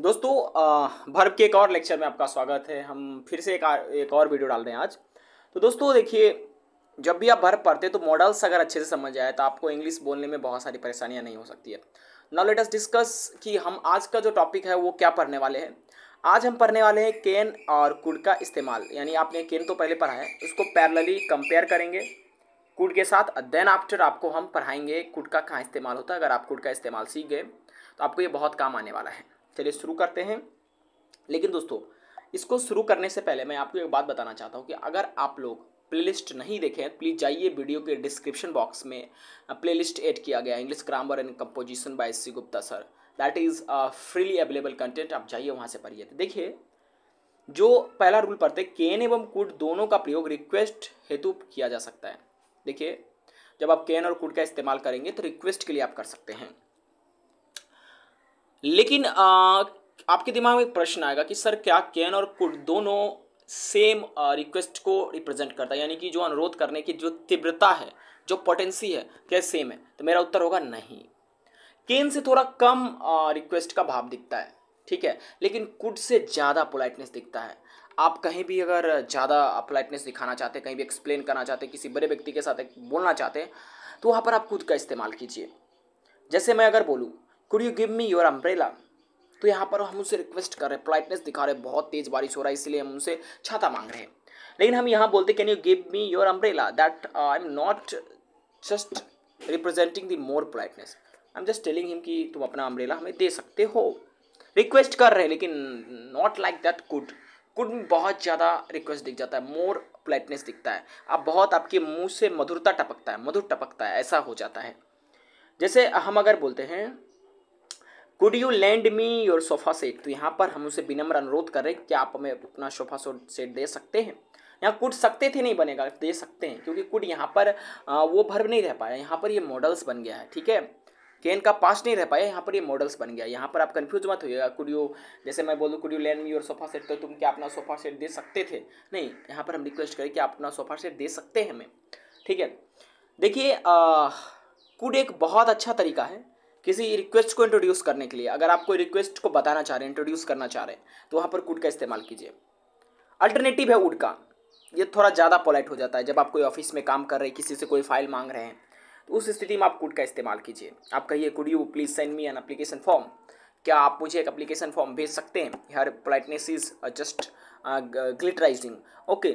दोस्तों भर्व के एक और लेक्चर में आपका स्वागत है हम फिर से एक एक और वीडियो डाल रहे हैं आज तो दोस्तों देखिए जब भी आप भर्व पढ़ते हैं तो मॉडल्स अगर अच्छे से समझ जाए तो आपको इंग्लिश बोलने में बहुत सारी परेशानियाँ नहीं हो सकती है नाउ लेट अस डिस्कस कि हम आज का जो टॉपिक है वो क्या पढ़ने वाले हैं आज हम पढ़ने वाले हैं केन और कुड का इस्तेमाल यानी आपने केन तो पहले पढ़ा है उसको पैरलली कंपेयर करेंगे कुड के साथ देन आफ्टर आपको हम पढ़ाएंगे कुड का कहाँ इस्तेमाल होता है अगर आप कुड का इस्तेमाल सीख गए तो आपको ये बहुत काम आने वाला है चलिए शुरू करते हैं लेकिन दोस्तों इसको शुरू करने से पहले मैं आपको एक बात बताना चाहता हूँ कि अगर आप लोग प्लेलिस्ट नहीं देखे हैं प्लीज़ जाइए वीडियो के डिस्क्रिप्शन बॉक्स में प्लेलिस्ट ऐड किया गया English grammar and composition by C Gupta sir that is freely available content आप जाइए वहाँ से पढ़िए देखिए जो पहला रूल पढ़ते केन एवं कुड दोनों का प्रयोग रिक्वेस्ट हेतु किया जा सकता है देखिए जब आप केन और कुड का इस्तेमाल करेंगे तो रिक्वेस्ट के लिए आप कर सकते हैं लेकिन आ, आपके दिमाग में एक प्रश्न आएगा कि सर क्या कैन और कुड दोनों सेम रिक्वेस्ट को रिप्रेजेंट करता है यानी कि जो अनुरोध करने की जो तीव्रता है जो पोटेंसी है क्या सेम है तो मेरा उत्तर होगा नहीं केन से थोड़ा कम रिक्वेस्ट का भाव दिखता है ठीक है लेकिन कुड से ज़्यादा पोलाइटनेस दिखता है आप कहीं भी अगर ज़्यादा पोलाइटनेस दिखाना चाहते हैं कहीं भी एक्सप्लेन करना चाहते हैं किसी बड़े व्यक्ति के साथ बोलना चाहते हैं तो वहाँ पर आप खुद का इस्तेमाल कीजिए जैसे मैं अगर बोलूँ could you give me your umbrella तो यहाँ पर हम उनसे रिक्वेस्ट कर रहे हैं पोलाइटनेस दिखा रहे हैं बहुत तेज़ बारिश हो रहा है इसलिए हम उनसे छाता मांग रहे हैं लेकिन हम यहाँ बोलते can you give me your umbrella that I am not just representing the more politeness I am just telling him कि तुम अपना अम्ब्रेला हमें दे सकते हो रिक्वेस्ट कर रहे हैं लेकिन not like that could could में बहुत ज़्यादा रिक्वेस्ट दिख जाता है मोर पोलाइटनेस दिखता है अब बहुत आपके मुंह से मधुरता टपकता है मधुर टपकता है ऐसा हो जाता है जैसे हम अगर बोलते हैं could you lend me your sofa set तो यहाँ पर हम उसे विनम्र अनुरोध कर रहे हैं कि आप हमें अपना सोफ़ा सेट दे सकते हैं यहाँ कुड सकते थे नहीं बनेगा दे सकते हैं क्योंकि कुड यहाँ पर वो भर्व नहीं रह पाया यहाँ पर ये मॉडल्स बन गया है ठीक है केन का पास नहीं रह पाया यहाँ पर ये मॉडल्स बन गया यहाँ पर आप कन्फ्यूज मत होइएगा कुड यू जैसे मैं बोलूँ could you lend me your sofa set तो तुम क्या अपना सोफ़ा सेट दे सकते थे नहीं यहाँ पर हम रिक्वेस्ट करें कि आप अपना सोफ़ा सेट दे सकते हैं हमें ठीक है देखिए कुड एक बहुत अच्छा तरीका है किसी रिक्वेस्ट को इंट्रोड्यूस करने के लिए अगर आप कोई रिक्वेस्ट को बताना चाह रहे हैं इंट्रोड्यूस करना चाह रहे हैं तो वहाँ पर कुड का इस्तेमाल कीजिए अल्टरनेटिव है उड का ये थोड़ा ज़्यादा पोलाइट हो जाता है जब आप कोई ऑफिस में काम कर रहे हैं किसी से कोई फाइल मांग रहे हैं तो उस स्थिति में आप कुड का इस्तेमाल कीजिए आप कहिए could you please send me an application form क्या आप मुझे एक अप्लीकेशन फॉर्म भेज सकते हैं her politeness is just glitterising okay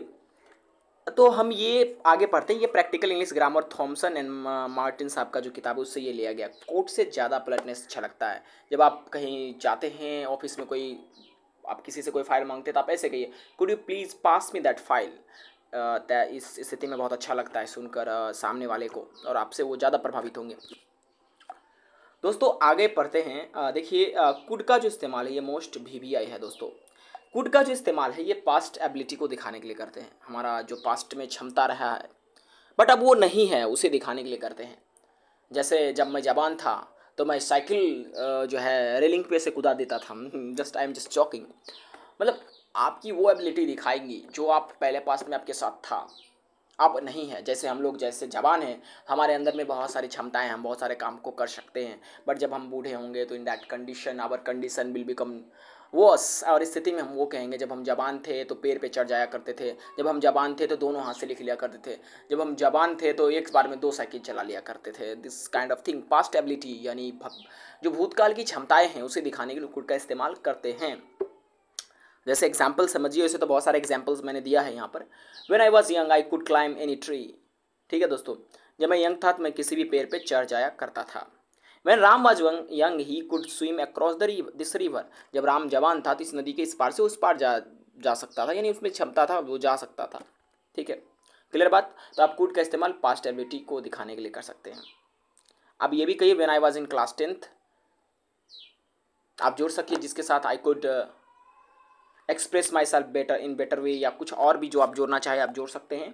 तो हम ये आगे पढ़ते हैं ये practical English grammar Thomson and Martin साहब का जो किताब है उससे ये लिया गया कोट से ज़्यादा पलटनेस अच्छा लगता है जब आप कहीं जाते हैं ऑफिस में कोई आप किसी से कोई फाइल मांगते हैं तो आप ऐसे कहिए could you please pass me that file इस स्थिति में बहुत अच्छा लगता है सुनकर सामने वाले को और आपसे वो ज़्यादा प्रभावित होंगे दोस्तों आगे पढ़ते हैं देखिए कुड का जो इस्तेमाल है ये मोस्ट भी वी आई है दोस्तों कुड का जो इस्तेमाल है ये पास्ट एबिलिटी को दिखाने के लिए करते हैं हमारा जो पास्ट में क्षमता रहा है बट अब वो नहीं है उसे दिखाने के लिए करते हैं जैसे जब मैं जवान था तो मैं साइकिल जो है रेलिंग पे से कुदा देता था just I am just talking मतलब आपकी वो एबिलिटी दिखाएंगी जो आप पहले पास्ट में आपके साथ था अब नहीं है जैसे हम लोग जैसे जवान हैं हमारे अंदर में बहुत सारी क्षमताएं हम बहुत सारे काम को कर सकते हैं बट जब हम बूढ़े होंगे तो in that condition our condition will become वो और इस स्थिति में हम वो कहेंगे जब हम जवान थे तो पेड़ पे चढ़ जाया करते थे जब हम जवान थे तो दोनों हाथ से लिख लिया करते थे जब हम जवान थे तो एक बार में दो साइकिल चला लिया करते थे this kind of thing past ability यानी जो भूतकाल की क्षमताएं हैं उसे दिखाने के लिए कुट का इस्तेमाल करते हैं जैसे एग्जाम्पल समझिए उसे तो बहुत सारे एग्जाम्पल्स मैंने दिया है यहाँ पर when I was young I could climb any tree ठीक है दोस्तों जब मैं यंग था तो मैं किसी भी पेड़ पर चढ़ जाया करता था when Ram was young he could swim across the this river जब राम जवान था तो इस नदी के इस पार से उस पार जा जा सकता था यानी उसमें क्षमता था वो जा सकता था ठीक है क्लियर बात तो आप कुड का इस्तेमाल पास्ट एबिलिटी को दिखाने के लिए कर सकते हैं अब ये भी कहिए when I was in class tenth आप जोड़ सकिए जिसके साथ I could express myself better in better way या कुछ और भी जो आप जोड़ना चाहें आप जोड़ सकते हैं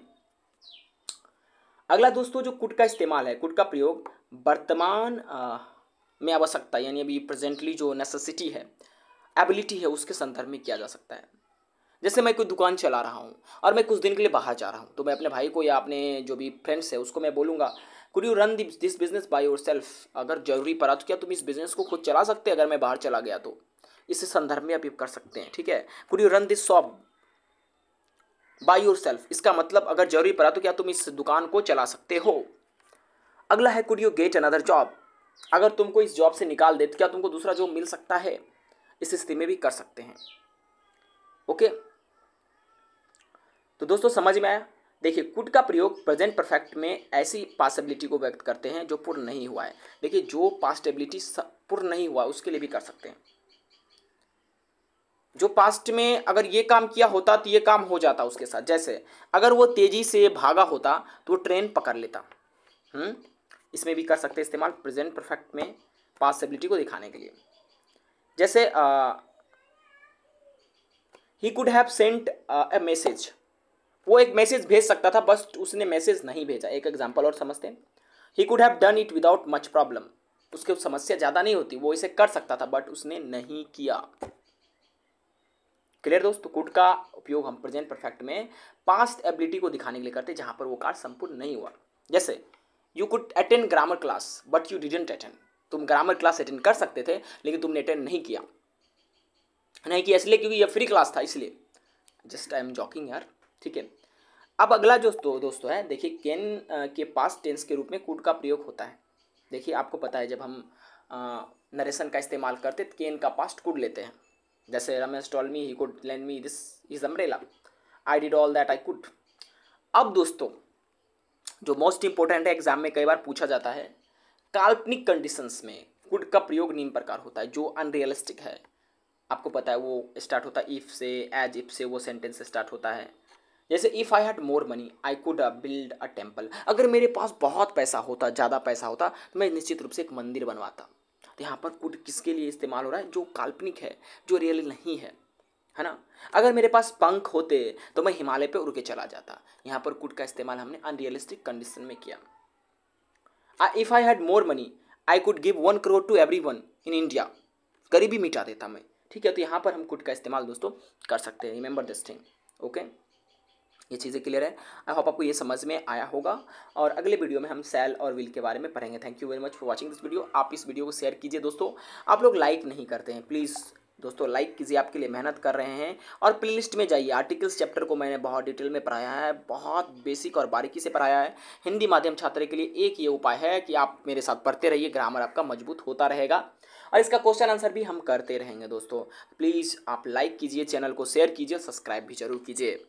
अगला दोस्तों जो कुट का इस्तेमाल है कुट का प्रयोग वर्तमान में आवश्यकता यानी अभी प्रेजेंटली जो नेसेसिटी है एबिलिटी है उसके संदर्भ में किया जा सकता है जैसे मैं कोई दुकान चला रहा हूँ और मैं कुछ दिन के लिए बाहर जा रहा हूँ तो मैं अपने भाई को या अपने जो भी फ्रेंड्स है उसको मैं बोलूँगा could you run this business by yourself अगर जरूरी पड़ा तो क्या तुम इस बिजनेस को खुद चला सकते अगर मैं बाहर चला गया तो इस संदर्भ में आप कर सकते हैं ठीक है could you run this shop by yourself इसका मतलब अगर जरूरी पड़ा तो क्या तुम इस दुकान को चला सकते हो अगला है could you get another job अगर तुमको इस जॉब से निकाल दे तो क्या तुमको दूसरा जॉब मिल सकता है इस स्थिति में भी कर सकते हैं ओके तो दोस्तों समझ में आया देखिए कुड का प्रयोग प्रेजेंट परफेक्ट में ऐसी पॉसिबिलिटी को व्यक्त करते हैं जो पूर्ण नहीं हुआ है देखिए जो पॉसिबिलिटी पूर्ण नहीं हुआ उसके लिए भी कर सकते हैं जो पास्ट में अगर ये काम किया होता तो ये काम हो जाता उसके साथ जैसे अगर वो तेज़ी से भागा होता तो ट्रेन पकड़ लेता हम्म इसमें भी कर सकते इस्तेमाल प्रेजेंट परफेक्ट में पासिबिलिटी को दिखाने के लिए जैसे he could have sent a message वो एक मैसेज भेज सकता था बस उसने मैसेज नहीं भेजा एक एग्जाम्पल और समझते हैं he could have done it without much problem उसके समस्या ज़्यादा नहीं होती वो इसे कर सकता था बट उसने नहीं किया क्लियर दोस्तों कुड का उपयोग हम प्रेजेंट परफेक्ट में पास्ट एबिलिटी को दिखाने के लिए करते हैं जहाँ पर वो कार्य संपूर्ण नहीं हुआ जैसे you could attend grammar class but you didn't attend तुम ग्रामर क्लास अटेंड कर सकते थे लेकिन तुमने अटेंड नहीं किया नहीं किया इसलिए क्योंकि यह फ्री क्लास था इसलिए जस्ट आई एम जॉकिंग यार ठीक है अब अगला जो दो, दोस्तों है देखिए कैन के पास टेंस के रूप में कुड का प्रयोग होता है देखिए आपको पता है जब हम नरेशन का इस्तेमाल करते तो कैन का पास्ट कुड लेते हैं जैसे Ramesh told me he could lend me this is umbrella I did all that I could अब दोस्तों जो मोस्ट इंपॉर्टेंट है एग्जाम में कई बार पूछा जाता है काल्पनिक कंडीशंस में कुड का प्रयोग निम्न प्रकार होता है जो अनरियलिस्टिक है आपको पता है वो स्टार्ट होता है इफ़ से एज इफ से वो सेंटेंस स्टार्ट होता है जैसे if I had more money I could build a temple अगर मेरे पास बहुत पैसा होता ज़्यादा पैसा होता तो मैं निश्चित रूप से एक मंदिर बनवाता तो यहाँ पर कुड किसके लिए इस्तेमाल हो रहा है जो काल्पनिक है जो रियल नहीं है है ना अगर मेरे पास पंख होते तो मैं हिमालय पे उड़ के चला जाता यहाँ पर कुड का इस्तेमाल हमने अनरियलिस्टिक कंडीशन में किया if I had more money I could give one crore to every one in India गरीबी मिटा देता मैं ठीक है तो यहाँ पर हम कुड का इस्तेमाल दोस्तों कर सकते हैं रिमेंबर दिस थिंग ओके ये चीज़ें क्लियर है आई होप आपको ये समझ में आया होगा और अगले वीडियो में हम सेल और विल के बारे में पढ़ेंगे thank you very much for watching this video आप इस वीडियो को शेयर कीजिए दोस्तों आप लोग लाइक नहीं करते हैं प्लीज़ दोस्तों लाइक कीजिए आपके लिए मेहनत कर रहे हैं और प्लेलिस्ट में जाइए आर्टिकल्स चैप्टर को मैंने बहुत डिटेल में पढ़ाया है बहुत बेसिक और बारीकी से पढ़ाया है हिंदी माध्यम छात्र के लिए एक ये उपाय है कि आप मेरे साथ पढ़ते रहिए ग्रामर आपका मजबूत होता रहेगा और इसका क्वेश्चन आंसर भी हम करते रहेंगे दोस्तों प्लीज़ आप लाइक कीजिए चैनल को शेयर कीजिए सब्सक्राइब भी जरूर कीजिए